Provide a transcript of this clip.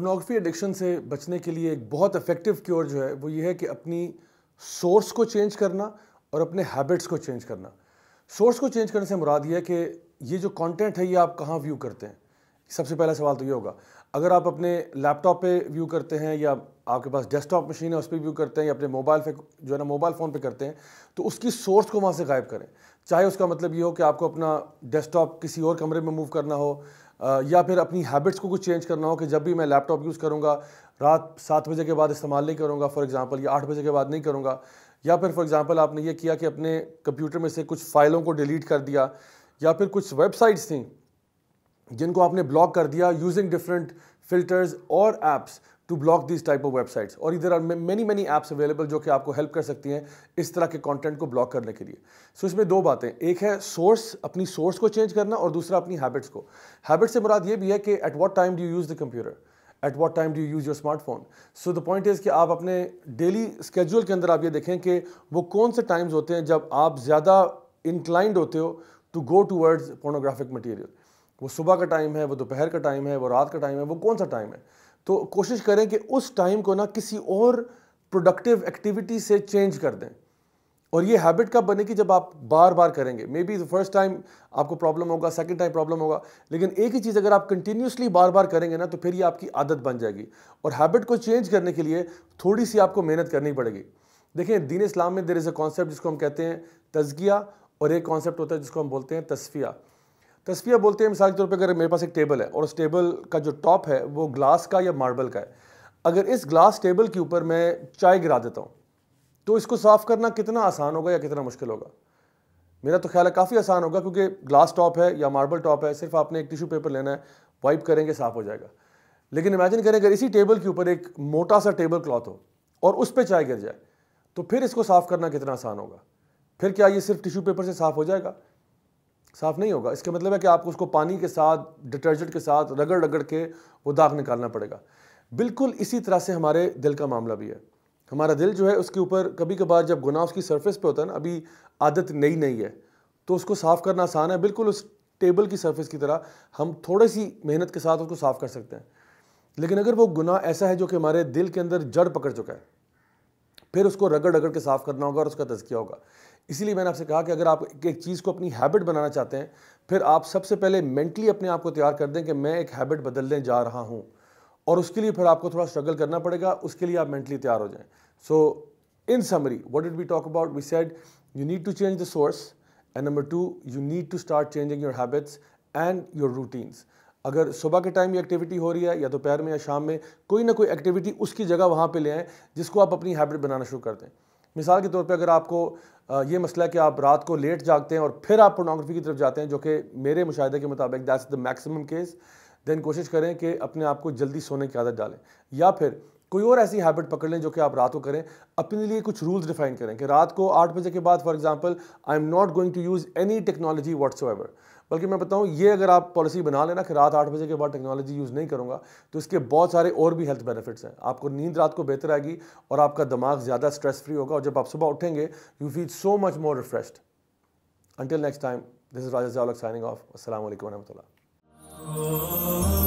pornography addiction से बचने के लिए एक बहुत इफेक्टिव क्योर जो है वो ये है कि अपनी सोर्स को चेंज करना और अपने हैबिट्स को चेंज करना सोर्स को चेंज करने से मुराद ये है कि ये जो कंटेंट है ये आप कहाँ व्यू करते हैं सबसे पहला सवाल तो ये होगा अगर आप अपने लैपटॉप पे व्यू करते हैं या आपके पास डेस्कटॉप मशीन है उस पर व्यू करते हैं या अपने मोबाइल पे जो है ना मोबाइल फ़ोन पे करते हैं तो उसकी सोर्स को वहाँ से गायब करें चाहे उसका मतलब ये हो कि आपको अपना डेस्कटॉप किसी और कमरे में मूव करना हो या फिर अपनी हैबिट्स को कुछ चेंज करना हो कि जब भी मैं लैपटॉप यूज़ करूँगा रात सात बजे के बाद इस्तेमाल नहीं करूँगा फॉर एग्ज़ाम्पल या आठ बजे के बाद नहीं करूँगा या फिर फॉर एग्ज़ाम्पल आपने ये किया कि अपने कंप्यूटर में से कुछ फ़ाइलों को डिलीट कर दिया या फिर कुछ वेबसाइट्स थी जिनको आपने ब्लॉक कर दिया यूजिंग डिफरेंट फिल्टर्स और apps to block this type of websites और इधर are many many apps available जो कि आपको हेल्प कर सकती हैं इस तरह के कंटेंट को ब्लॉक करने के लिए सो so, इसमें दो बातें एक है सोर्स अपनी सोर्स को चेंज करना और दूसरा अपनी हैबिट्स को हैबिट्स से मुराद ये भी है कि at what time do use the computer at what time do use your smartphone so the point is कि आप अपने डेली स्केड्यूल के अंदर आप ये देखें कि वो कौन से टाइम्स होते हैं जब आप ज़्यादा इंक्लाइंड होते हो to go to words pornographic material वो सुबह का टाइम है वो दोपहर का टाइम है वो रात का टाइम है वो कौन सा टाइम है तो कोशिश करें कि उस टाइम को ना किसी और प्रोडक्टिव एक्टिविटी से चेंज कर दें और ये हैबिट कब बनेगी जब आप बार बार करेंगे मे बी फर्स्ट टाइम आपको प्रॉब्लम होगा सेकंड टाइम प्रॉब्लम होगा लेकिन एक ही चीज़ अगर आप कंटिन्यूसली बार बार करेंगे ना तो फिर ये आपकी आदत बन जाएगी और हैबिट को चेंज करने के लिए थोड़ी सी आपको मेहनत करनी पड़ेगी देखिए दीन इस्लाम में देर इज़ अ कॉन्सेप्ट जिसको हम कहते हैं तजगिया और एक कॉन्सेप्ट होता है जिसको हम बोलते हैं तस्फिया तस्वीर बोलते हैं मिसाल के तौर पर अगर मेरे पास एक टेबल है और उस टेबल का जो टॉप है वो ग्लास का या मार्बल का है अगर इस ग्लास टेबल के ऊपर मैं चाय गिरा देता हूँ तो इसको साफ़ करना कितना आसान होगा या कितना मुश्किल होगा मेरा तो ख्याल है काफ़ी आसान होगा क्योंकि ग्लास टॉप है या मार्बल टॉप है सिर्फ आपने एक टिशू पेपर लेना है वाइप करेंगे साफ़ हो जाएगा लेकिन इमेजिन करें अगर इसी टेबल के ऊपर एक मोटा सा टेबल क्लॉथ हो और उस पर चाय गिर जाए तो फिर इसको साफ़ करना कितना आसान होगा फिर क्या ये सिर्फ टिशू पेपर से साफ़ हो जाएगा साफ़ नहीं होगा इसका मतलब है कि आपको उसको पानी के साथ डिटर्जेंट के साथ रगड़ रगड़ के वो दाग निकालना पड़ेगा बिल्कुल इसी तरह से हमारे दिल का मामला भी है हमारा दिल जो है उसके ऊपर कभी कभार जब गुनाह उसकी सरफेस पे होता है ना अभी आदत नई नई है तो उसको साफ़ करना आसान है बिल्कुल उस टेबल की सरफेस की तरह हम थोड़ी सी मेहनत के साथ उसको साफ़ कर सकते हैं लेकिन अगर वो गुनाह ऐसा है जो कि हमारे दिल के अंदर जड़ पकड़ चुका है फिर उसको रगड़ रगड़ के साफ़ करना होगा और उसका तजकिया होगा इसीलिए मैंने आपसे कहा कि अगर आप एक चीज़ को अपनी हैबिट बनाना चाहते हैं फिर आप सबसे पहले मेंटली अपने आप को तैयार कर दें कि मैं एक हैबिट बदलने जा रहा हूँ और उसके लिए फिर आपको थोड़ा स्ट्रगल करना पड़ेगा उसके लिए आप मेंटली तैयार हो जाएं so in summary what did we talk about we said you need to change the source and number two you need to start changing your habits and your routines अगर सुबह के टाइम ये activity हो रही है या दोपहर तो में या शाम में कोई ना कोई एक्टिविटी उसकी जगह वहाँ पे ले आएँ जिसको आप अपनी हैबिट बनाना शुरू कर दें मिसाल के तौर पे अगर आपको ये मसला है कि आप रात को लेट जागते हैं और फिर आप पोर्नोग्राफी की तरफ जाते हैं जो कि मेरे मुशाहे के मुताबिक that's the maximum case then कोशिश करें कि अपने आप को जल्दी सोने की आदत डालें या फिर कोई और ऐसी हैबिट पकड़ लें जो कि आप रात को करें अपने लिए कुछ रूल्स डिफाइन करें कि रात को आठ बजे के बाद for example I am not going to use any technology what's बल्कि मैं बताऊं ये अगर आप पॉलिसी बना लेना कि रात आठ बजे के बाद टेक्नोलॉजी यूज़ नहीं करूँगा तो इसके बहुत सारे और भी हेल्थ बेनिफिट्स हैं आपको नींद रात को बेहतर आएगी और आपका दिमाग ज़्यादा स्ट्रेस फ्री होगा और जब आप सुबह उठेंगे you feel so much more refreshed until next time this is Raja signing off असल वरह